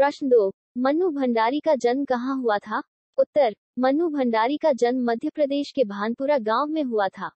प्रश्न दो मनु भंडारी का जन्म कहाँ हुआ था उत्तर मनु भंडारी का जन्म मध्य प्रदेश के भानपुरा गांव में हुआ था